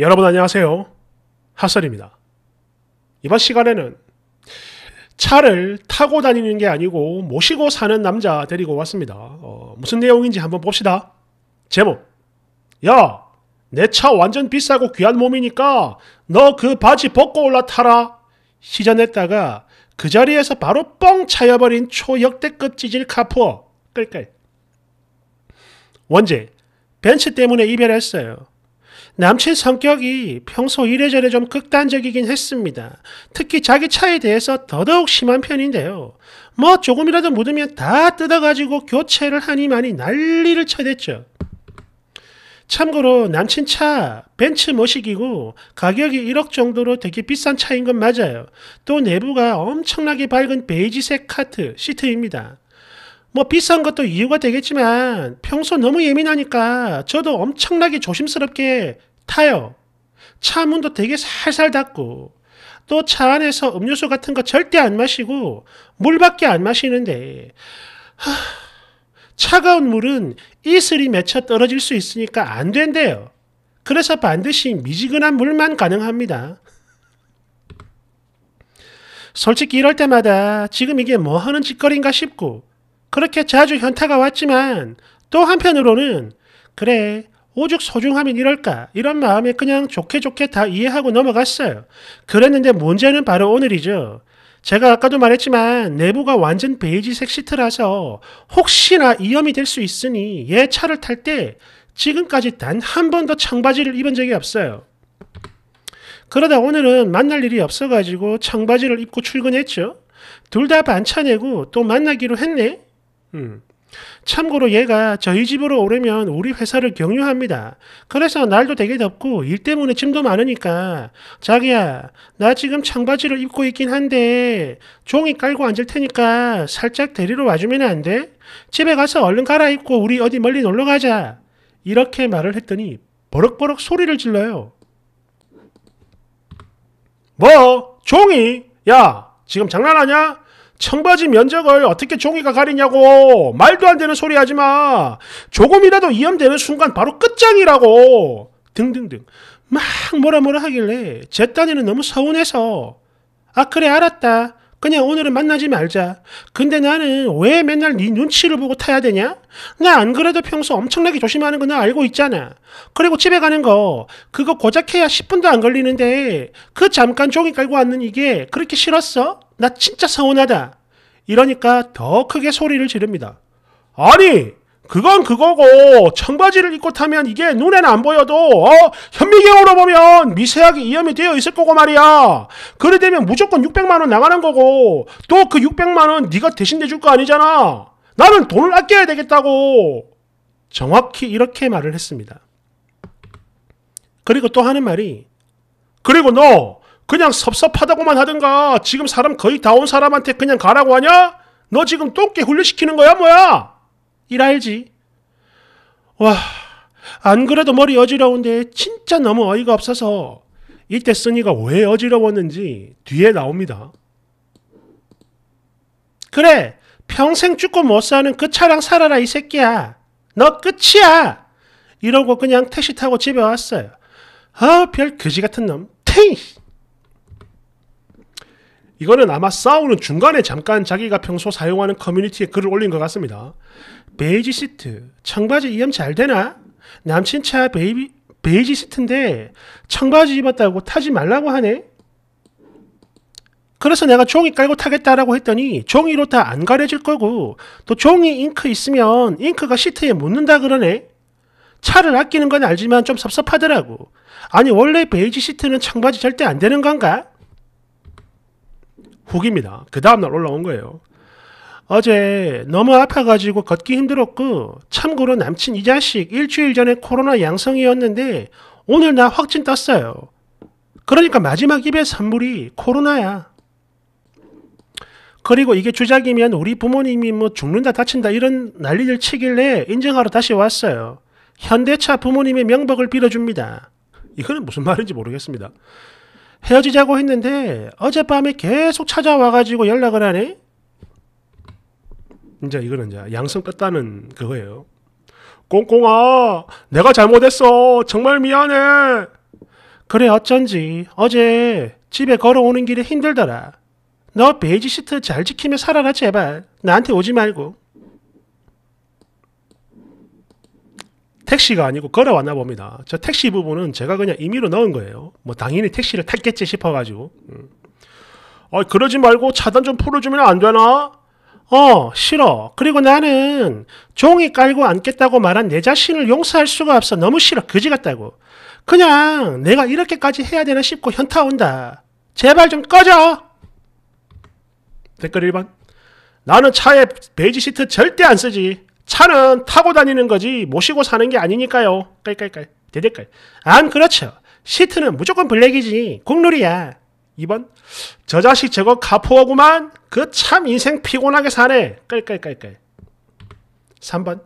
여러분 안녕하세요. 하설입니다. 이번 시간에는 차를 타고 다니는 게 아니고 모시고 사는 남자 데리고 왔습니다. 어, 무슨 내용인지 한번 봅시다. 제목. 야, 내 차 완전 비싸고 귀한 몸이니까 너 그 바지 벗고 올라타라. 시전했다가 그 자리에서 바로 뻥 차여버린 초역대급 찌질 카푸어. 끌끌. 원제, 벤츠 때문에 이별했어요. 남친 성격이 평소 이래저래 좀 극단적이긴 했습니다. 특히 자기 차에 대해서 더더욱 심한 편인데요. 뭐 조금이라도 묻으면 다 뜯어가지고 교체를 하니많이 난리를 쳐댔죠. 참고로 남친 차 벤츠 모식이고 가격이 1억 정도로 되게 비싼 차인 건 맞아요. 또 내부가 엄청나게 밝은 베이지색 카트 시트입니다. 뭐 비싼 것도 이유가 되겠지만 평소 너무 예민하니까 저도 엄청나게 조심스럽게 타요. 차 문도 되게 살살 닫고 또 차 안에서 음료수 같은 거 절대 안 마시고 물밖에 안 마시는데 하, 차가운 물은 이슬이 맺혀 떨어질 수 있으니까 안 된대요. 그래서 반드시 미지근한 물만 가능합니다. 솔직히 이럴 때마다 지금 이게 뭐 하는 짓거리인가 싶고 그렇게 자주 현타가 왔지만 또 한편으로는 그래 오죽 소중하면 이럴까 이런 마음에 그냥 좋게 좋게 다 이해하고 넘어갔어요. 그랬는데 문제는 바로 오늘이죠. 제가 아까도 말했지만 내부가 완전 베이지색 시트라서 혹시나 이염이될 수 있으니 얘 예, 차를 탈 때 지금까지 단 한 번도 청바지를 입은 적이 없어요. 그러다 오늘은 만날 일이 없어가지고 청바지를 입고 출근했죠. 둘 다 반차 내고 또 만나기로 했네. 음. 참고로 얘가 저희 집으로 오려면 우리 회사를 경유합니다. 그래서 날도 되게 덥고 일 때문에 짐도 많으니까 자기야 나 지금 청바지를 입고 있긴 한데 종이 깔고 앉을 테니까 살짝 데리러 와주면 안 돼? 집에 가서 얼른 갈아입고 우리 어디 멀리 놀러 가자. 이렇게 말을 했더니 버럭버럭 소리를 질러요. 뭐? 종이? 야 지금 장난하냐? 청바지 면적을 어떻게 종이가 가리냐고 말도 안 되는 소리 하지 마. 조금이라도 이염되는 순간 바로 끝장이라고 등등등 막 뭐라 뭐라 하길래 제 딴에는 너무 서운해서 아 그래 알았다. 그냥 오늘은 만나지 말자. 근데 나는 왜 맨날 네 눈치를 보고 타야 되냐? 나 안 그래도 평소 엄청나게 조심하는 거 나 알고 있잖아. 그리고 집에 가는 거 그거 고작 해야 10분도 안 걸리는데 그 잠깐 종이 깔고 왔는 이게 그렇게 싫었어? 나 진짜 서운하다. 이러니까 더 크게 소리를 지릅니다. 아니, 그건 그거고 청바지를 입고 타면 이게 눈에는 안 보여도 어? 현미경으로 보면 미세하게 이염이 되어 있을 거고 말이야. 그래 되면 무조건 600만 원 나가는 거고 또 그 600만 원 네가 대신 내줄 거 아니잖아. 나는 돈을 아껴야 되겠다고. 정확히 이렇게 말을 했습니다. 그리고 또 하는 말이 그리고 너 그냥 섭섭하다고만 하든가 지금 사람 거의 다 온 사람한테 그냥 가라고 하냐? 너 지금 똥개 훈련시키는 거야 뭐야? 일알지 와, 안 그래도 머리 어지러운데 진짜 너무 어이가 없어서 이때 쓰니가 왜 어지러웠는지 뒤에 나옵니다. 그래, 평생 죽고 못 사는 그 차랑 살아라 이 새끼야. 너 끝이야. 이러고 그냥 택시 타고 집에 왔어요. 아, 별 그지 같은 놈. 테이. 이거는 아마 싸우는 중간에 잠깐 자기가 평소 사용하는 커뮤니티에 글을 올린 것 같습니다. 베이지 시트, 청바지 이염 잘 되나? 남친차 베이비, 베이지 시트인데 청바지 입었다고 타지 말라고 하네? 그래서 내가 종이 깔고 타겠다라고 했더니 종이로 다 안 가려질 거고 또 종이 잉크 있으면 잉크가 시트에 묻는다 그러네? 차를 아끼는 건 알지만 좀 섭섭하더라고. 아니 원래 베이지 시트는 청바지 절대 안 되는 건가? 후기입니다. 그 다음날 올라온 거예요. 어제 너무 아파가지고 걷기 힘들었고 참고로 남친 이 자식 일주일 전에 코로나 양성이었는데 오늘 나 확진 떴어요. 그러니까 마지막 입에 선물이 코로나야. 그리고 이게 주작이면 우리 부모님이 뭐 죽는다 다친다 이런 난리를 치길래 인정하러 다시 왔어요. 현대차 부모님의 명복을 빌어줍니다. 이거는 무슨 말인지 모르겠습니다. 헤어지자고 했는데 어젯밤에 계속 찾아와가지고 연락을 하네? 이제 이거는 이제 양성 떴다는 그거예요. 꽁꽁아, 내가 잘못했어. 정말 미안해. 그래, 어쩐지. 어제 집에 걸어오는 길에 힘들더라. 너 베이지 시트 잘 지키며 살아라, 제발. 나한테 오지 말고. 택시가 아니고 걸어왔나 봅니다. 저 택시 부분은 제가 그냥 임의로 넣은 거예요. 뭐 당연히 택시를 탔겠지 싶어가지고. 음. 어, 그러지 말고 차단 좀 풀어주면 안 되나? 어, 싫어. 그리고 나는 종이 깔고 앉겠다고 말한 내 자신을 용서할 수가 없어. 너무 싫어. 그지 같다고. 그냥 내가 이렇게까지 해야 되나 싶고 현타 온다. 제발 좀 꺼져! 댓글 1번. 나는 차에 베이지 시트 절대 안 쓰지. 차는 타고 다니는 거지 모시고 사는 게 아니니까요. 깔깔깔. 대대깔. 안 그렇죠. 시트는 무조건 블랙이지. 국룰이야. 2번. 저 자식 저거 카포하구만그 참 인생 피곤하게 사네. 깔깔깔깔. 3번.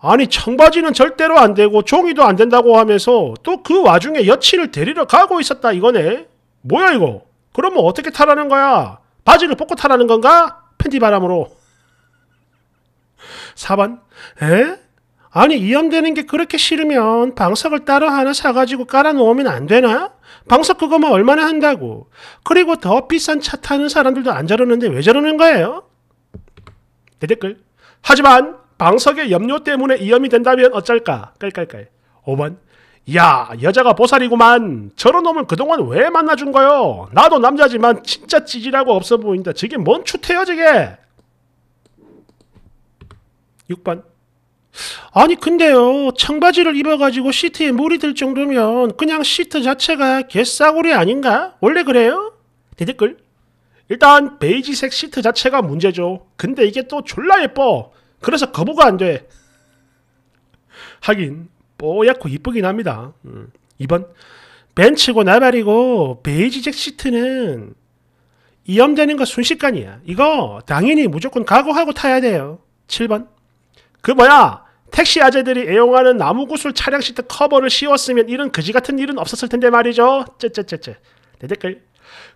아니 청바지는 절대로 안 되고 종이도 안 된다고 하면서 또 그 와중에 여친을 데리러 가고 있었다 이거네. 뭐야 이거? 그러면 어떻게 타라는 거야? 바지를 벗고 타라는 건가? 팬티 바람으로. 4번. 에? 아니 이염되는 게 그렇게 싫으면 방석을 따로 하나 사가지고 깔아놓으면 안 되나? 방석 그거 뭐 얼마나 한다고. 그리고 더 비싼 차 타는 사람들도 안 저러는데 왜 저러는 거예요? 내 댓글. 하지만 방석의 염료 때문에 이염이 된다면 어쩔까? 깔깔깔. 5번. 야 여자가 보살이구만. 저런 놈을 그동안 왜 만나준 거요? 나도 남자지만 진짜 찌질하고 없어 보인다. 저게 뭔 추태여 저게? 6번. 아니 근데요 청바지를 입어가지고 시트에 물이 들 정도면 그냥 시트 자체가 개싸구리 아닌가? 원래 그래요? 대댓글 일단 베이지색 시트 자체가 문제죠 근데 이게 또 졸라 예뻐 그래서 거부가 안돼 하긴 뽀얗고 이쁘긴 합니다 음. 2번 벤츠고 나발이고 베이지색 시트는 이염되는 거 순식간이야 이거 당연히 무조건 각오하고 타야 돼요 7번 그 뭐야 택시 아재들이 애용하는 나무구슬 차량 시트 커버를 씌웠으면 이런 그지 같은 일은 없었을 텐데 말이죠. 쯧쯧쯧쯧. 내 댓글.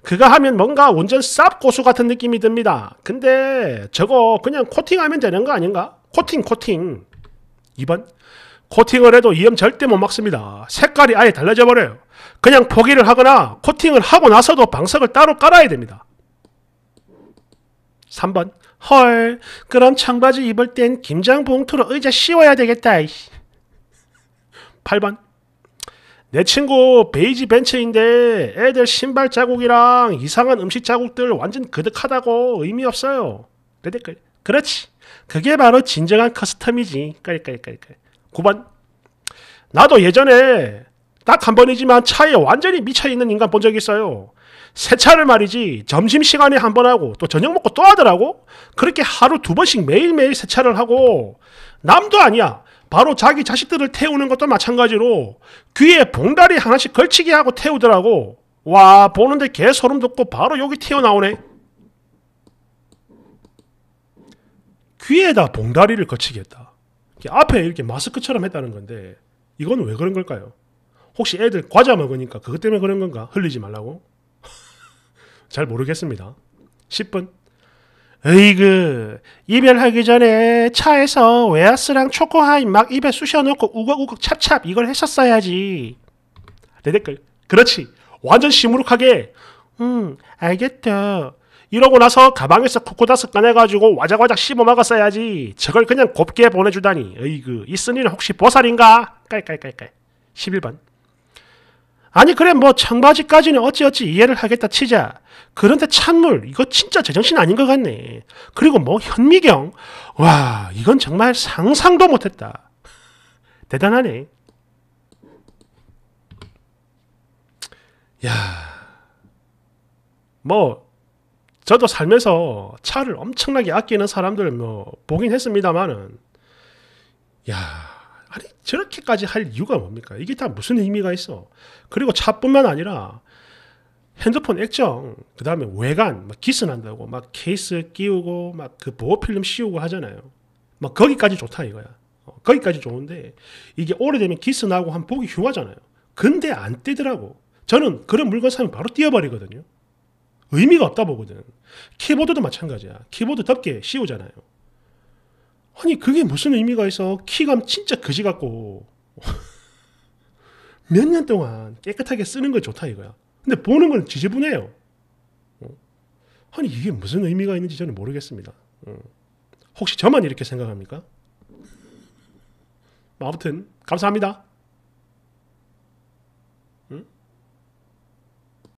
그가 하면 뭔가 완전 쌉 고수 같은 느낌이 듭니다. 근데 저거 그냥 코팅하면 되는 거 아닌가? 코팅 코팅. 2번. 코팅을 해도 이염 절대 못 막습니다. 색깔이 아예 달라져 버려요. 그냥 포기를 하거나 코팅을 하고 나서도 방석을 따로 깔아야 됩니다. 3번. 헐, 그럼 청바지 입을 땐 김장 봉투로 의자 씌워야 되겠다. 8번. 내 친구 베이지 벤츠인데 애들 신발 자국이랑 이상한 음식 자국들 완전 그득하다고 의미 없어요. 내 댓글. 그렇지. 그게 바로 진정한 커스텀이지. 까리까리 9번. 나도 예전에 딱한 번이지만 차에 완전히 미쳐 있는 인간 본적 있어요. 세차를 말이지 점심 시간에 한 번 하고 또 저녁 먹고 또 하더라고. 그렇게 하루 두 번씩 매일매일 세차를 하고 남도 아니야. 바로 자기 자식들을 태우는 것도 마찬가지로 귀에 봉다리 하나씩 걸치게 하고 태우더라고. 와 보는데 개 소름 돋고 바로 여기 튀어나오네. 귀에다 봉다리를 걸치게했다 앞에 이렇게 마스크처럼 했다는 건데 이건 왜 그런 걸까요? 혹시 애들 과자 먹으니까 그것 때문에 그런 건가? 흘리지 말라고? 잘 모르겠습니다. 10분. 에이그 이별하기 전에 차에서 웨하스랑 초코하임 막 입에 쑤셔놓고 우걱우걱 찹찹 이걸 했었어야지. 내 댓글. 그렇지. 완전 시무룩하게. 음 알겠다. 이러고 나서 가방에서 코코다스 꺼내가지고 와작와작 씹어 먹었어야지. 저걸 그냥 곱게 보내주다니. 에이그 있은 일은 혹시 보살인가? 깔깔깔깔. 11번. 아니 그래 뭐 청바지까지는 어찌어찌 이해를 하겠다 치자. 그런데 찬물 이거 진짜 제정신 아닌 것 같네. 그리고 뭐 현미경 와 이건 정말 상상도 못했다. 대단하네. 야, 뭐 저도 살면서 차를 엄청나게 아끼는 사람들을 뭐 보긴 했습니다만은 야 아니 저렇게까지 할 이유가 뭡니까? 이게 다 무슨 의미가 있어? 그리고 차뿐만 아니라 핸드폰 액정, 그 다음에 외관, 막 기스난다고 막 케이스 끼우고 막 그 보호 필름 씌우고 하잖아요. 막 거기까지 좋다 이거야. 어, 거기까지 좋은데 이게 오래되면 기스나고 한 보기 흉하잖아요. 근데 안 떼더라고. 저는 그런 물건 사면 바로 띄어버리거든요. 의미가 없다 보거든. 키보드도 마찬가지야. 키보드 덮개 씌우잖아요. 아니 그게 무슨 의미가 있어? 키감 진짜 그지 같고 몇 년 동안 깨끗하게 쓰는 건 좋다 이거야. 근데 보는 건 지저분해요. 어? 아니 이게 무슨 의미가 있는지 저는 모르겠습니다. 어. 혹시 저만 이렇게 생각합니까? 아무튼 감사합니다.